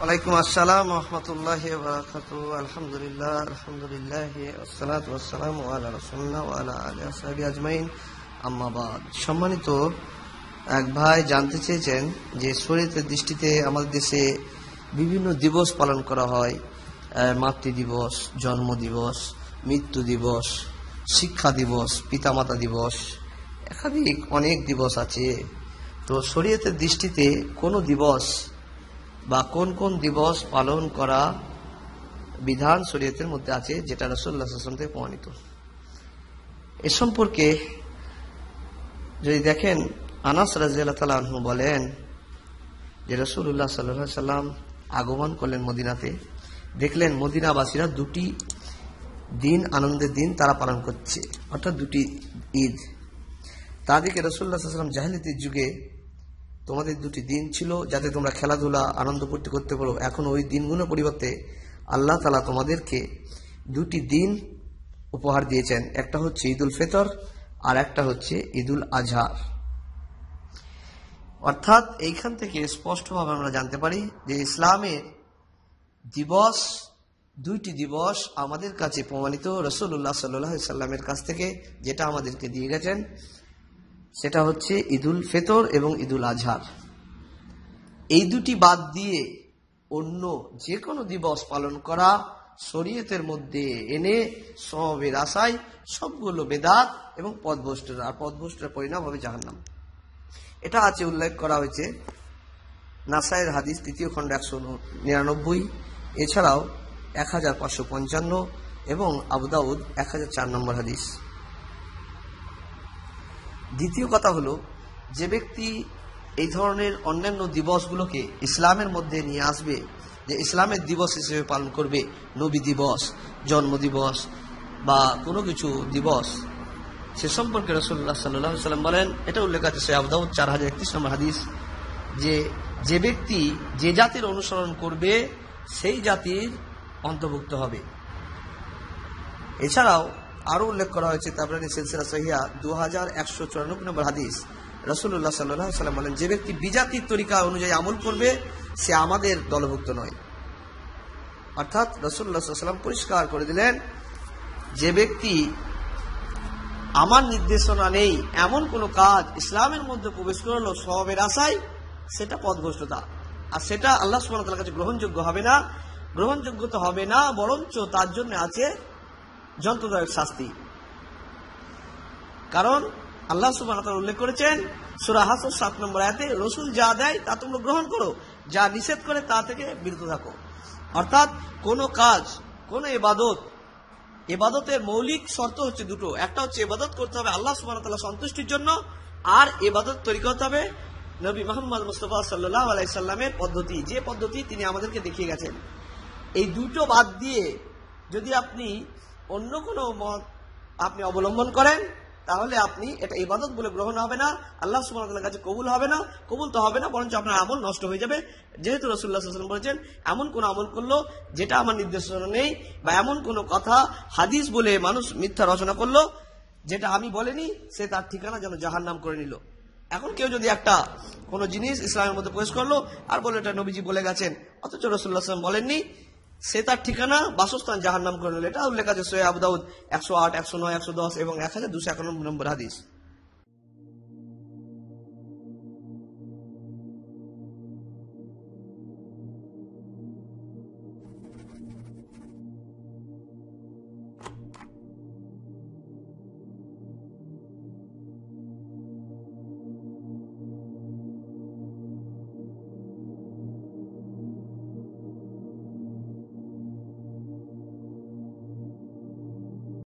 ওয়ালাইকুম আসসালাম রহমতুল্লাহ বারাকাতু আলহামদুলিল্লাহ আলহামদুলিল্লাহ আসসালাত ওয়াসসালাম আলা রাসূলুল্লাহ ওয়া আলি আলিহি আসহাবি আজমাইন আম্মা বাদ সম্মানিত এক ভাই জানতে চেয়েছেন যে শরীয়তের দৃষ্টিতে আমাদের দেশে বিভিন্ন দিবস পালন করা হয় মাতৃ দিবস জন্ম দিবস মৃত্যু দিবস শিক্ষা দিবস পিতামাতা দিবস একাধিক অনেক দিবস আছে তো শরীয়তের দৃষ্টিতে কোনো দিবস বা কোন কোন দিবস পালন করা বিধান শরীয়তের মধ্যে আছে যেটা রসুল্লাহ আসলাম থেকে প্রমাণিত এ সম্পর্কে যদি দেখেন আনাস রাজিয়াল বলেন যে রসুল্লাহ সাল্লাম আগমন করলেন মদিনাতে দেখলেন মদিনাবাসীরা দুটি দিন আনন্দের দিন তারা পালন করছে অর্থাৎ দুটি ঈদ তাদেরকে রসুল্লাহ সাল্লাম জাহিলিতির যুগে তোমাদের দুটি দিন ছিল যাতে তোমরা খেলাধুলা আনন্দ ফুর্তি করতে পারো এখন ওই দিনগুলোর পরিবর্তে আল্লাহ তালা তোমাদেরকে দুটি দিন উপহার দিয়েছেন একটা হচ্ছে ঈদুল ফেতর আর একটা হচ্ছে ঈদুল আজহার অর্থাৎ এইখান থেকে স্পষ্টভাবে আমরা জানতে পারি যে ইসলামের দিবস দুইটি দিবস আমাদের কাছে প্রমাণিত রসুল্লাহ সাল্লাহ সাল্লামের কাছ থেকে যেটা আমাদেরকে দিয়ে গেছেন সেটা হচ্ছে ঈদুল ফেতর এবং ঈদুল আজহার এই দুটি বাদ দিয়ে অন্য যে কোনো দিবস পালন করা শরীয়তের মধ্যে এনে সবের আশায় সবগুলো বেদাত এবং পদভষ্টের আর পদভষ্টের পরিণাম হবে জাহান্নাম এটা আছে উল্লেখ করা হয়েছে নাসায়ের হাদিস তৃতীয় খণ্ড একশো নিরানব্বই এছাড়াও এক হাজার পাঁচশো পঞ্চান্ন এবং আবুদাউদ এক হাজার চার নম্বর হাদিস দ্বিতীয় কথা হলো যে ব্যক্তি এই ধরনের অন্যান্য দিবসগুলোকে ইসলামের মধ্যে নিয়ে আসবে যে ইসলামের দিবস হিসেবে পালন করবে নবী দিবস জন্ম দিবস বা কোনো কিছু দিবস সে সম্পর্কে রসুল্লাহ সাল্লাহ সাল্লাম বলেন এটা উল্লেখ আছে সে আবদাউ চার হাজার একত্রিশ নম্বর হাদিস যে যে ব্যক্তি যে জাতির অনুসরণ করবে সেই জাতির অন্তর্ভুক্ত হবে এছাড়াও আরও উল্লেখ করা হয়েছে তাবরানি সিলসিলা সহিয়া দু হাজার একশো চুরানব্বই নম্বর হাদিস রসুল্লাহ সাল্লাহ সাল্লাম বলেন যে ব্যক্তি বিজাতির তরিকা অনুযায়ী আমল করবে সে আমাদের দলভুক্ত নয় অর্থাৎ রসুল্লাহ সাল্লাম পরিষ্কার করে দিলেন যে ব্যক্তি আমার নির্দেশনা নেই এমন কোনো কাজ ইসলামের মধ্যে প্রবেশ করলো সবের আশায় সেটা পথভ্রষ্টতা আর সেটা আল্লাহ সুমাতার কাছে গ্রহণযোগ্য হবে না গ্রহণযোগ্য তো হবে না বরঞ্চ তার জন্য আছে যন্ত্রদায়ক শাস্তি কারণ আল্লাহ সুবাহ উল্লেখ করেছেন সুরাহাস সাত নম্বর আয়াতে রসুল যা দেয় তা তোমরা গ্রহণ করো যা নিষেধ করে তা থেকে বিরত থাকো অর্থাৎ কোন কাজ কোন এবাদত এবাদতের মৌলিক শর্ত হচ্ছে দুটো একটা হচ্ছে এবাদত করতে হবে আল্লাহ সুবাহ সন্তুষ্টির জন্য আর এবাদত তৈরি করতে হবে নবী মোহাম্মদ মুস্তফা সাল্লাহ আলাইসাল্লামের পদ্ধতি যে পদ্ধতি তিনি আমাদেরকে দেখিয়ে গেছেন এই দুটো বাদ দিয়ে যদি আপনি অন্য কোনো মত আপনি অবলম্বন করেন তাহলে আপনি এটা ইবাদত বলে গ্রহণ হবে না আল্লাহ সুমার কাছে কবুল হবে না কবুল তো হবে না বরঞ্চ আপনার আমল নষ্ট হয়ে যাবে যেহেতু রসুল্লাহ সাল্লাম বলেছেন এমন কোন আমল করলো যেটা আমার নির্দেশনা নেই বা এমন কোনো কথা হাদিস বলে মানুষ মিথ্যা রচনা করলো যেটা আমি বলিনি সে তার ঠিকানা যেন জাহার নাম করে নিল এখন কেউ যদি একটা কোনো জিনিস ইসলামের মধ্যে প্রবেশ করলো আর বলে এটা নবীজি বলে গেছেন অথচ রসুল্লাহ বলেননি সে তার ঠিকানা বাসস্থান জাহার নাম করে নিল এটা উল্লেখ আছে সৈয় আবদাউদ একশো আট একশো নয় একশো দশ এবং এক হাজার দুশো একানব্বই নম্বর হাদিস